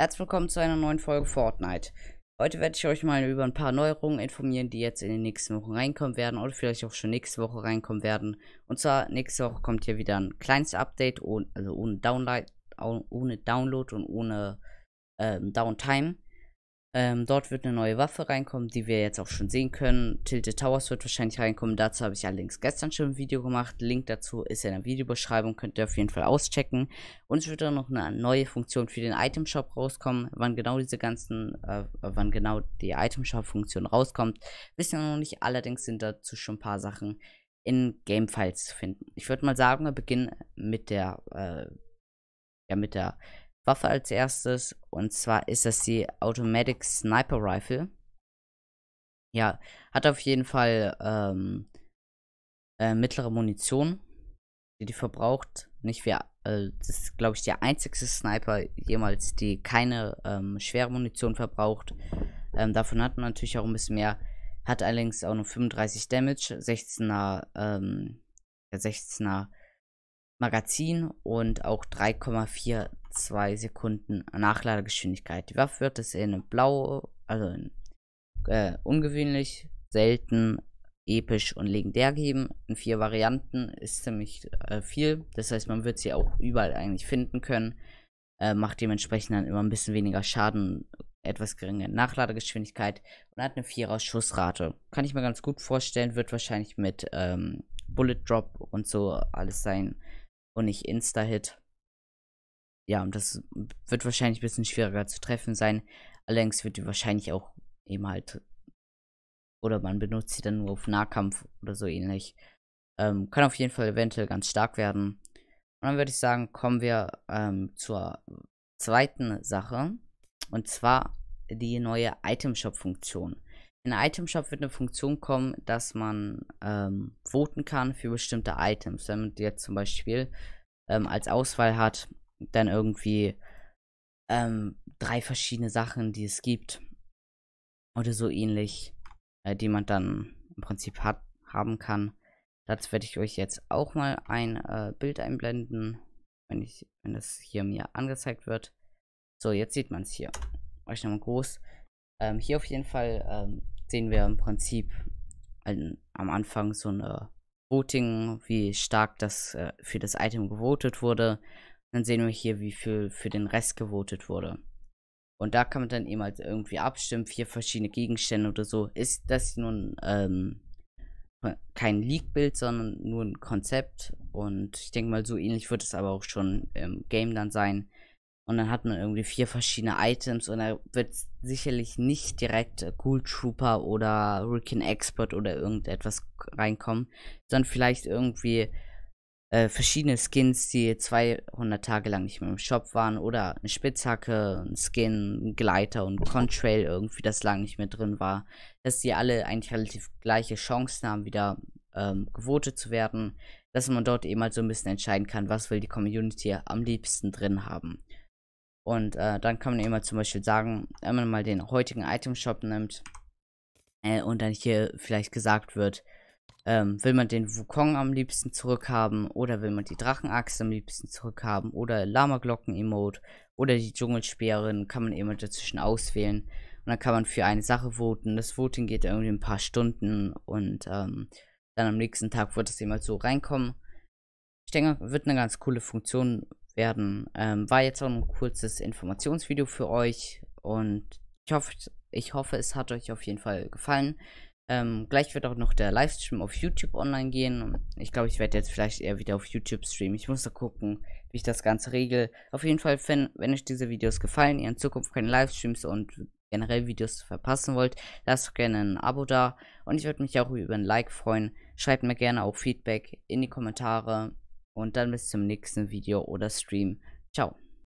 Herzlich willkommen zu einer neuen Folge Fortnite. Heute werde ich euch mal über ein paar Neuerungen informieren, die jetzt in den nächsten Wochen reinkommen werden oder vielleicht auch schon nächste Woche reinkommen werden. Und zwar nächste Woche kommt hier wieder ein kleines Update, also ohne Download, ohne Download und ohne ähm, Downtime. Ähm, dort wird eine neue Waffe reinkommen, die wir jetzt auch schon sehen können. Tilted Towers wird wahrscheinlich reinkommen. Dazu habe ich allerdings gestern schon ein Video gemacht. Link dazu ist in der Videobeschreibung. Könnt ihr auf jeden Fall auschecken. Und es wird auch noch eine neue Funktion für den Item Shop rauskommen. Wann genau diese ganzen, äh, wann genau die Item Shop Funktion rauskommt, wissen wir noch nicht. Allerdings sind dazu schon ein paar Sachen in Game Files zu finden. Ich würde mal sagen, wir beginnen mit der, äh, ja, mit der Waffe als erstes. Und zwar ist das die Automatic Sniper Rifle. Ja, hat auf jeden Fall ähm, äh, mittlere Munition, die die verbraucht. Nicht wie, äh, das ist, glaube ich, der einzigste Sniper jemals, die keine ähm, schwere Munition verbraucht. Ähm, davon hat man natürlich auch ein bisschen mehr. Hat allerdings auch nur 35 Damage, 16er, ähm, 16er Magazin und auch 3,42 Sekunden Nachladegeschwindigkeit. Die Waffe wird es in blau, also in, äh, ungewöhnlich, selten, episch und legendär geben. In vier Varianten ist ziemlich äh, viel. Das heißt, man wird sie auch überall eigentlich finden können. Äh, macht dementsprechend dann immer ein bisschen weniger Schaden, etwas geringe Nachladegeschwindigkeit und hat eine vierer Schussrate. Kann ich mir ganz gut vorstellen, wird wahrscheinlich mit ähm, Bullet Drop und so alles sein und nicht Insta-Hit. Ja, und das wird wahrscheinlich ein bisschen schwieriger zu treffen sein. Allerdings wird die wahrscheinlich auch eben halt. Oder man benutzt sie dann nur auf Nahkampf oder so ähnlich. Ähm, kann auf jeden Fall eventuell ganz stark werden. Und dann würde ich sagen, kommen wir ähm, zur zweiten Sache. Und zwar die neue Item Shop Funktion. In einem Item Shop wird eine Funktion kommen, dass man ähm, voten kann für bestimmte Items. Wenn man jetzt zum Beispiel ähm, als Auswahl hat, dann irgendwie ähm, drei verschiedene Sachen, die es gibt oder so ähnlich, äh, die man dann im Prinzip hat, haben kann. Dazu werde ich euch jetzt auch mal ein äh, Bild einblenden, wenn, ich, wenn das hier mir angezeigt wird. So, jetzt sieht man es hier. Euch nochmal groß. Ähm, hier auf jeden Fall ähm, sehen wir im Prinzip ein, am Anfang so ein Voting, wie stark das äh, für das Item gewotet wurde. Dann sehen wir hier, wie viel für den Rest gewotet wurde. Und da kann man dann eben halt irgendwie abstimmen, vier verschiedene Gegenstände oder so. Ist das nun ähm, kein Leak-Bild, sondern nur ein Konzept. Und ich denke mal, so ähnlich wird es aber auch schon im Game dann sein. Und dann hat man irgendwie vier verschiedene Items und da wird sicherlich nicht direkt Cool äh, Trooper oder Rickin Expert oder irgendetwas reinkommen, sondern vielleicht irgendwie äh, verschiedene Skins, die 200 Tage lang nicht mehr im Shop waren oder eine Spitzhacke, ein Skin, ein Gleiter und Contrail irgendwie, das lange nicht mehr drin war, dass die alle eigentlich relativ gleiche Chancen haben, wieder ähm, gewotet zu werden, dass man dort eben halt so ein bisschen entscheiden kann, was will die Community am liebsten drin haben. Und äh, dann kann man immer zum Beispiel sagen, wenn man mal den heutigen Item Shop nimmt äh, und dann hier vielleicht gesagt wird, ähm, will man den Wukong am liebsten zurückhaben oder will man die Drachenachse am liebsten zurückhaben oder Lama-Glocken-Emote oder die Dschungelspeerin, kann man eben dazwischen auswählen. Und dann kann man für eine Sache voten. Das Voting geht irgendwie ein paar Stunden und ähm, dann am nächsten Tag wird das immer so reinkommen. Ich denke, wird eine ganz coole Funktion werden. Ähm, war jetzt auch ein kurzes Informationsvideo für euch und ich hoffe, ich hoffe, es hat euch auf jeden Fall gefallen. Ähm, gleich wird auch noch der Livestream auf YouTube online gehen. Ich glaube, ich werde jetzt vielleicht eher wieder auf YouTube streamen. Ich muss da gucken, wie ich das Ganze regel. Auf jeden Fall, wenn, wenn euch diese Videos gefallen, ihr in Zukunft keine Livestreams und generell Videos verpassen wollt, lasst gerne ein Abo da. Und ich würde mich auch über ein Like freuen. Schreibt mir gerne auch Feedback in die Kommentare und dann bis zum nächsten Video oder Stream. Ciao.